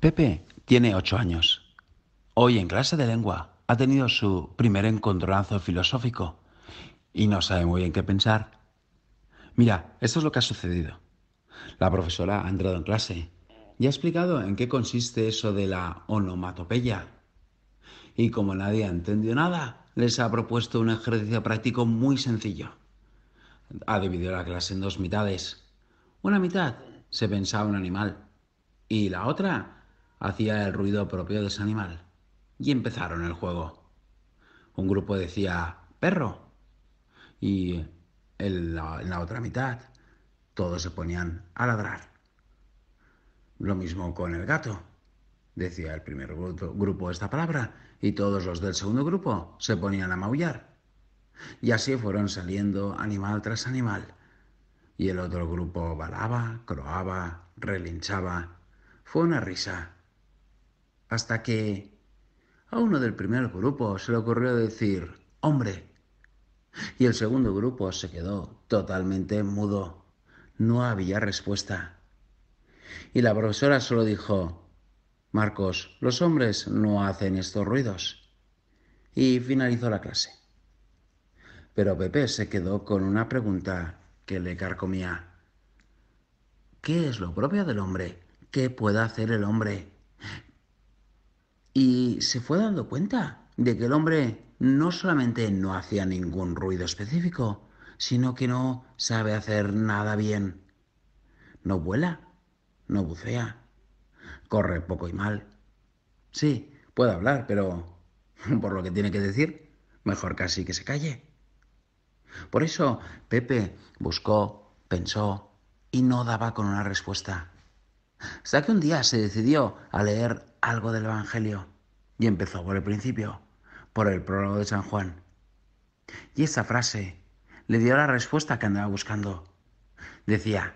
Pepe tiene ocho años. Hoy en clase de lengua ha tenido su primer encontronazo filosófico y no sabe muy bien qué pensar. Mira, esto es lo que ha sucedido. La profesora ha entrado en clase y ha explicado en qué consiste eso de la onomatopeya. Y como nadie ha entendido nada, les ha propuesto un ejercicio práctico muy sencillo. Ha dividido la clase en dos mitades. Una mitad se pensaba un animal y la otra hacía el ruido propio de ese animal. Y empezaron el juego. Un grupo decía, perro. Y en la, en la otra mitad, todos se ponían a ladrar. Lo mismo con el gato. Decía el primer grupo esta palabra y todos los del segundo grupo se ponían a maullar. Y así fueron saliendo animal tras animal. Y el otro grupo balaba, croaba, relinchaba. Fue una risa hasta que a uno del primer grupo se le ocurrió decir, hombre, y el segundo grupo se quedó totalmente mudo. No había respuesta. Y la profesora solo dijo, Marcos, los hombres no hacen estos ruidos. Y finalizó la clase. Pero Pepe se quedó con una pregunta que le carcomía. ¿Qué es lo propio del hombre? ¿Qué puede hacer el hombre? se fue dando cuenta de que el hombre no solamente no hacía ningún ruido específico, sino que no sabe hacer nada bien. No vuela, no bucea, corre poco y mal. Sí, puede hablar, pero por lo que tiene que decir, mejor casi que se calle. Por eso Pepe buscó, pensó y no daba con una respuesta. Hasta que un día se decidió a leer algo del Evangelio. Y empezó por el principio, por el prólogo de San Juan. Y esa frase le dio la respuesta que andaba buscando. Decía,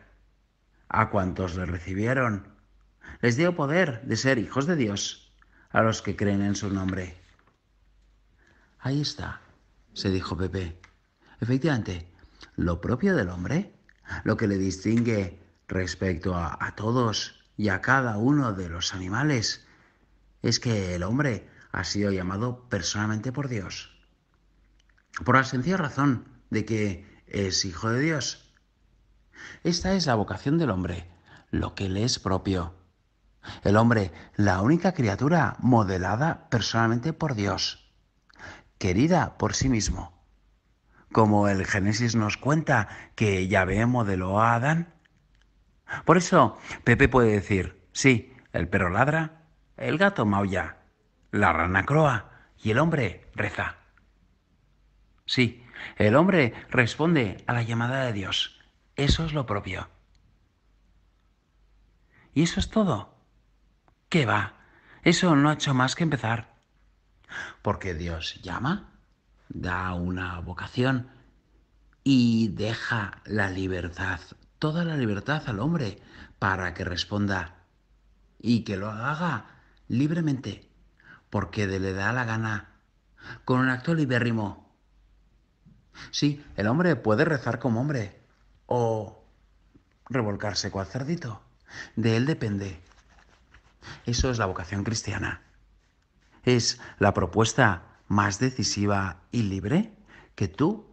a cuantos le recibieron, les dio poder de ser hijos de Dios a los que creen en su nombre. Ahí está, se dijo Pepe. Efectivamente, lo propio del hombre, lo que le distingue respecto a, a todos y a cada uno de los animales, es que el hombre ha sido llamado personalmente por Dios. Por la sencilla razón de que es hijo de Dios. Esta es la vocación del hombre, lo que le es propio. El hombre, la única criatura modelada personalmente por Dios, querida por sí mismo. Como el Génesis nos cuenta que Yahvé modeló a Adán. Por eso, Pepe puede decir, sí, el perro ladra, el gato maulla, la rana croa y el hombre reza. Sí, el hombre responde a la llamada de Dios. Eso es lo propio. ¿Y eso es todo? ¿Qué va? Eso no ha hecho más que empezar. Porque Dios llama, da una vocación y deja la libertad, toda la libertad al hombre para que responda y que lo haga libremente, porque le da la gana, con un acto libérrimo. Sí, el hombre puede rezar como hombre o revolcarse cual cerdito. De él depende. Eso es la vocación cristiana. Es la propuesta más decisiva y libre que tú,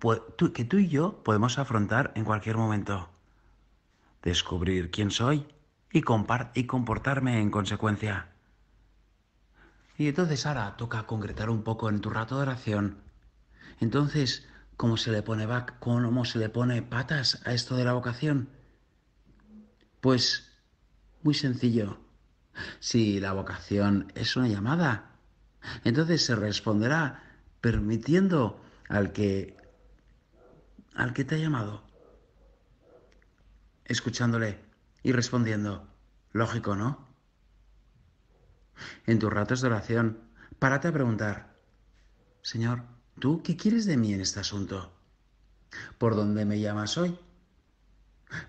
que tú y yo podemos afrontar en cualquier momento. Descubrir quién soy y, y comportarme en consecuencia. Y entonces ahora toca concretar un poco en tu rato de oración. Entonces, ¿cómo se le pone, back, cómo se le pone patas a esto de la vocación? Pues muy sencillo. Si la vocación es una llamada, entonces se responderá permitiendo al que al que te ha llamado, escuchándole y respondiendo. Lógico, ¿no? en tus ratos de oración, párate a preguntar, Señor, ¿tú qué quieres de mí en este asunto? ¿Por dónde me llamas hoy?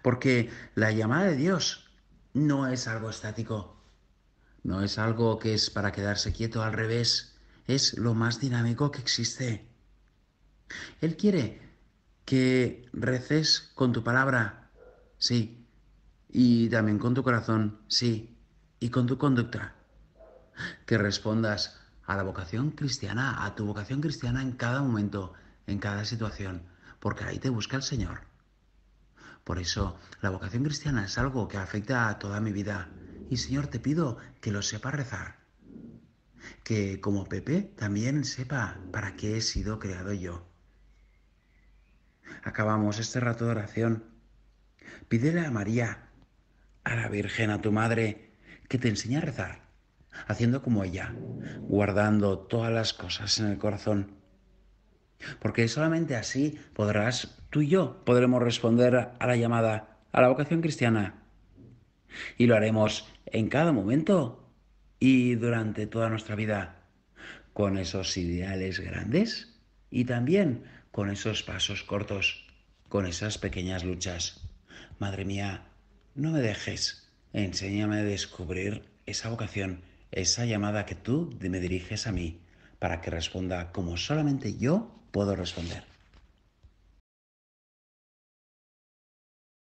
Porque la llamada de Dios no es algo estático, no es algo que es para quedarse quieto, al revés, es lo más dinámico que existe. Él quiere que reces con tu palabra, sí, y también con tu corazón, sí, y con tu conducta, que respondas a la vocación cristiana, a tu vocación cristiana en cada momento, en cada situación, porque ahí te busca el Señor. Por eso, la vocación cristiana es algo que afecta a toda mi vida. Y Señor, te pido que lo sepa rezar. Que como Pepe también sepa para qué he sido creado yo. Acabamos este rato de oración. Pídele a María, a la Virgen, a tu Madre, que te enseñe a rezar haciendo como ella, guardando todas las cosas en el corazón. Porque solamente así podrás, tú y yo, podremos responder a la llamada, a la vocación cristiana. Y lo haremos en cada momento y durante toda nuestra vida, con esos ideales grandes y también con esos pasos cortos, con esas pequeñas luchas. Madre mía, no me dejes, enséñame a descubrir esa vocación esa llamada que tú me diriges a mí, para que responda como solamente yo puedo responder.